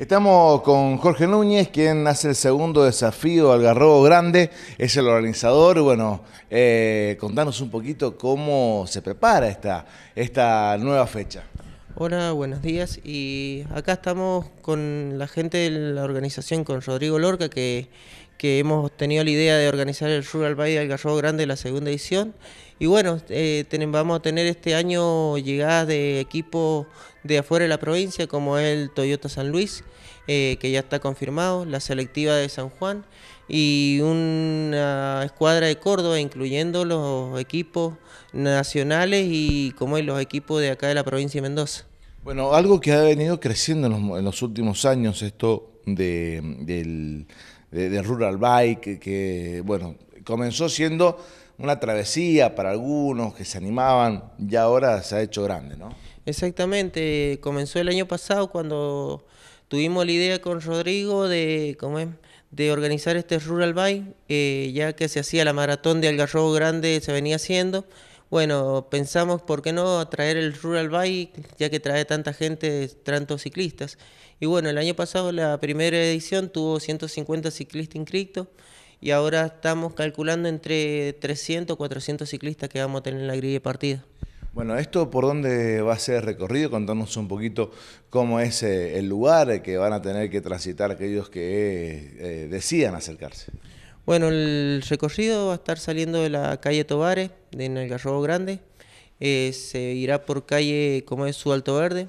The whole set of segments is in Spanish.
Estamos con Jorge Núñez, quien hace el segundo desafío al Garrobo Grande, es el organizador. Bueno, eh, contanos un poquito cómo se prepara esta, esta nueva fecha. Hola, buenos días. Y acá estamos con la gente de la organización, con Rodrigo Lorca, que, que hemos tenido la idea de organizar el Rural Bay del Garrobo Grande, la segunda edición. Y bueno, eh, tenemos, vamos a tener este año llegadas de equipos de afuera de la provincia, como el Toyota San Luis, eh, que ya está confirmado, la selectiva de San Juan y una escuadra de Córdoba, incluyendo los equipos nacionales y como es, los equipos de acá de la provincia de Mendoza. Bueno, algo que ha venido creciendo en los, últimos años, esto de, del de, Rural Bike, que, bueno, comenzó siendo una travesía para algunos que se animaban, ...y ahora se ha hecho grande, ¿no? Exactamente, comenzó el año pasado cuando tuvimos la idea con Rodrigo de, de organizar este Rural Bike, eh, ya que se hacía la maratón de Algarrobo Grande, se venía haciendo, bueno, pensamos por qué no traer el Rural Bike, ya que trae tanta gente, tantos ciclistas. Y bueno, el año pasado la primera edición tuvo 150 ciclistas inscritos y ahora estamos calculando entre 300 o 400 ciclistas que vamos a tener en la grilla de partida. Bueno, ¿esto por dónde va a ser recorrido? Contanos un poquito cómo es eh, el lugar que van a tener que transitar aquellos que eh, eh, decidan acercarse. Bueno, el recorrido va a estar saliendo de la calle Tobares, de garrobo Grande. Eh, se irá por calle, como es su Alto Verde,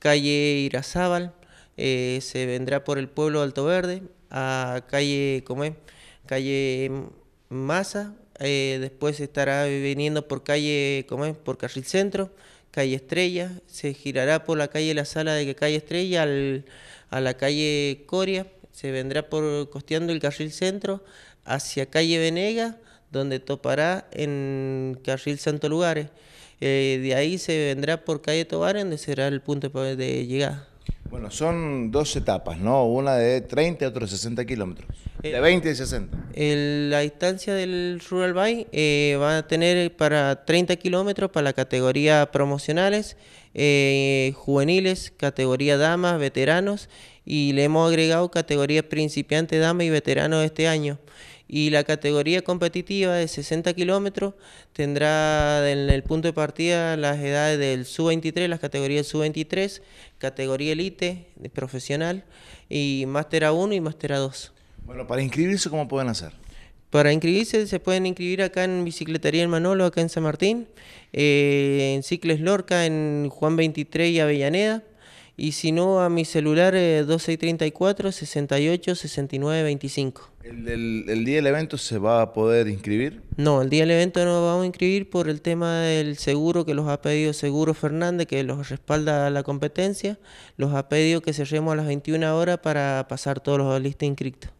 calle Irazábal. Eh, se vendrá por el pueblo Alto Verde, a calle, como es, calle Maza. Eh, después estará viniendo por calle, como es, por Carril Centro, calle Estrella. Se girará por la calle La Sala de Calle Estrella a la calle Coria se vendrá por costeando el carril centro hacia calle Venega, donde topará en carril Santo Lugares. Eh, de ahí se vendrá por calle Tobar, donde será el punto de llegada. Bueno, son dos etapas, ¿no? Una de 30 y otra de 60 kilómetros. Eh, de 20 y 60. la distancia del Rural Bike eh, va a tener para 30 kilómetros para la categoría promocionales, eh, juveniles, categoría damas, veteranos y le hemos agregado categoría principiante, dama y veterano este año y la categoría competitiva de 60 kilómetros tendrá en el punto de partida las edades del sub-23, las categorías sub-23, categoría elite, profesional, y máster A1 y máster A2. Bueno, para inscribirse, ¿cómo pueden hacer? Para inscribirse se pueden inscribir acá en Bicicletería en Manolo, acá en San Martín, eh, en Cicles Lorca, en Juan 23 y Avellaneda y si no a mi celular eh, 2634 68 69 25. ¿El, día del evento se va a poder inscribir? No, el día del evento no vamos a inscribir por el tema del seguro que los ha pedido Seguro Fernández, que los respalda la competencia. Los ha pedido que cerremos a las 21 horas para pasar todos los listas inscritos.